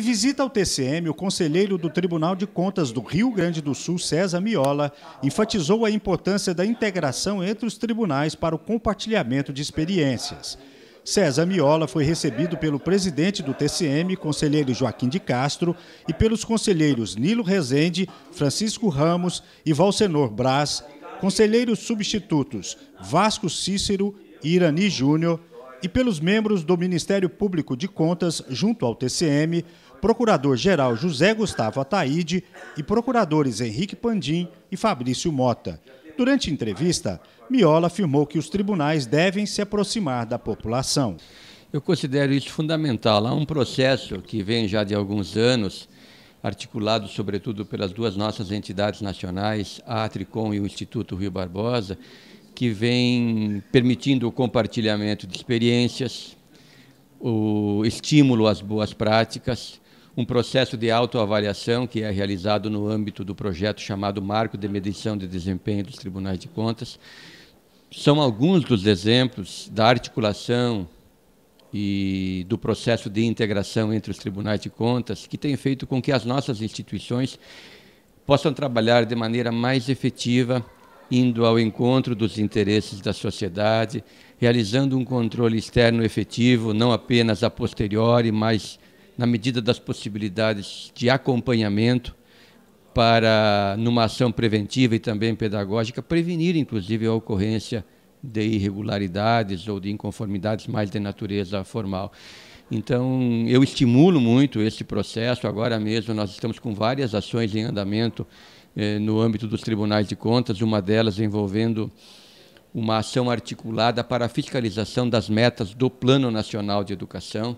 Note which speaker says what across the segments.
Speaker 1: Em visita ao TCM, o conselheiro do Tribunal de Contas do Rio Grande do Sul, César Miola, enfatizou a importância da integração entre os tribunais para o compartilhamento de experiências. César Miola foi recebido pelo presidente do TCM, conselheiro Joaquim de Castro, e pelos conselheiros Nilo Rezende, Francisco Ramos e Valsenor Braz, conselheiros substitutos Vasco Cícero e Irani Júnior, e pelos membros do Ministério Público de Contas junto ao TCM, procurador-geral José Gustavo Ataíde e procuradores Henrique Pandim e Fabrício Mota. Durante entrevista, Miola afirmou que os tribunais devem se aproximar da população. Eu considero isso fundamental. Há
Speaker 2: um processo que vem já de alguns anos, articulado sobretudo pelas duas nossas entidades nacionais, a Atricom e o Instituto Rio Barbosa, que vem permitindo o compartilhamento de experiências, o estímulo às boas práticas, um processo de autoavaliação que é realizado no âmbito do projeto chamado Marco de Medição de Desempenho dos Tribunais de Contas. São alguns dos exemplos da articulação e do processo de integração entre os tribunais de contas que tem feito com que as nossas instituições possam trabalhar de maneira mais efetiva, indo ao encontro dos interesses da sociedade, realizando um controle externo efetivo, não apenas a posteriori, mas na medida das possibilidades de acompanhamento para, numa ação preventiva e também pedagógica, prevenir, inclusive, a ocorrência de irregularidades ou de inconformidades mais de natureza formal. Então, eu estimulo muito esse processo. Agora mesmo, nós estamos com várias ações em andamento eh, no âmbito dos tribunais de contas, uma delas envolvendo uma ação articulada para a fiscalização das metas do Plano Nacional de Educação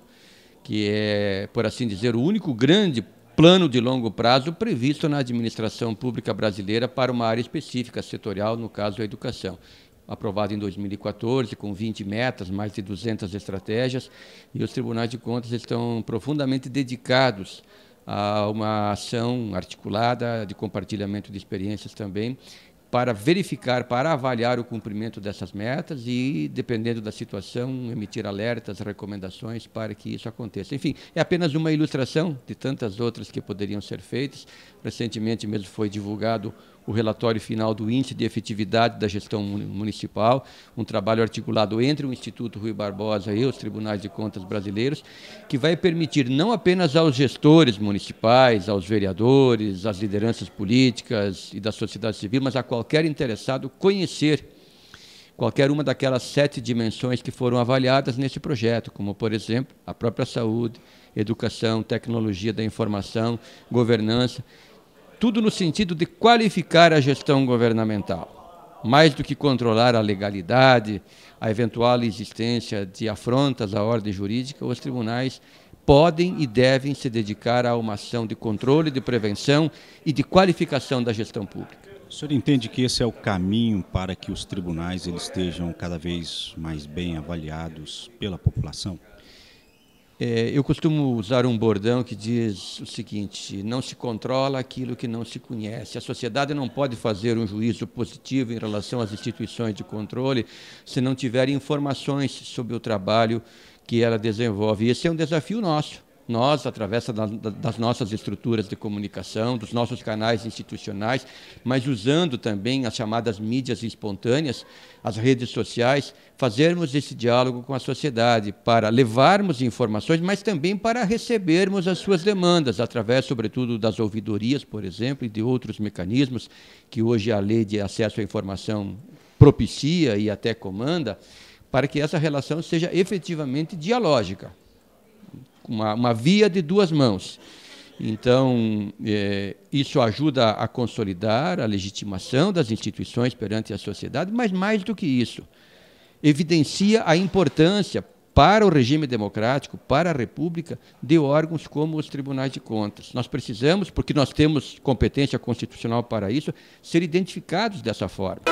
Speaker 2: que é, por assim dizer, o único grande plano de longo prazo previsto na administração pública brasileira para uma área específica setorial, no caso a educação. Aprovado em 2014, com 20 metas, mais de 200 estratégias, e os tribunais de contas estão profundamente dedicados a uma ação articulada de compartilhamento de experiências também para verificar, para avaliar o cumprimento dessas metas e, dependendo da situação, emitir alertas, recomendações para que isso aconteça. Enfim, é apenas uma ilustração de tantas outras que poderiam ser feitas. Recentemente mesmo foi divulgado o relatório final do Índice de Efetividade da Gestão Municipal, um trabalho articulado entre o Instituto Rui Barbosa e os Tribunais de Contas brasileiros, que vai permitir não apenas aos gestores municipais, aos vereadores, às lideranças políticas e da sociedade civil, mas a qualquer interessado conhecer qualquer uma daquelas sete dimensões que foram avaliadas nesse projeto, como, por exemplo, a própria saúde, educação, tecnologia da informação, governança tudo no sentido de qualificar a gestão governamental, mais do que controlar a legalidade, a eventual existência de afrontas à ordem jurídica, os tribunais podem e devem se dedicar a uma ação de controle, de prevenção e de qualificação da gestão pública.
Speaker 1: O senhor entende que esse é o caminho para que os tribunais eles estejam cada vez mais bem avaliados pela população? É, eu
Speaker 2: costumo usar um bordão que diz o seguinte: não se controla aquilo que não se conhece. A sociedade não pode fazer um juízo positivo em relação às instituições de controle se não tiver informações sobre o trabalho que ela desenvolve. Esse é um desafio nosso nós, através da, das nossas estruturas de comunicação, dos nossos canais institucionais, mas usando também as chamadas mídias espontâneas, as redes sociais, fazermos esse diálogo com a sociedade para levarmos informações, mas também para recebermos as suas demandas, através, sobretudo, das ouvidorias, por exemplo, e de outros mecanismos que hoje a lei de acesso à informação propicia e até comanda, para que essa relação seja efetivamente dialógica uma, uma via de duas mãos. Então, é, isso ajuda a consolidar a legitimação das instituições perante a sociedade, mas mais do que isso, evidencia a importância para o regime democrático, para a República, de órgãos como os tribunais de contas. Nós precisamos, porque nós temos competência constitucional para isso, ser identificados dessa forma.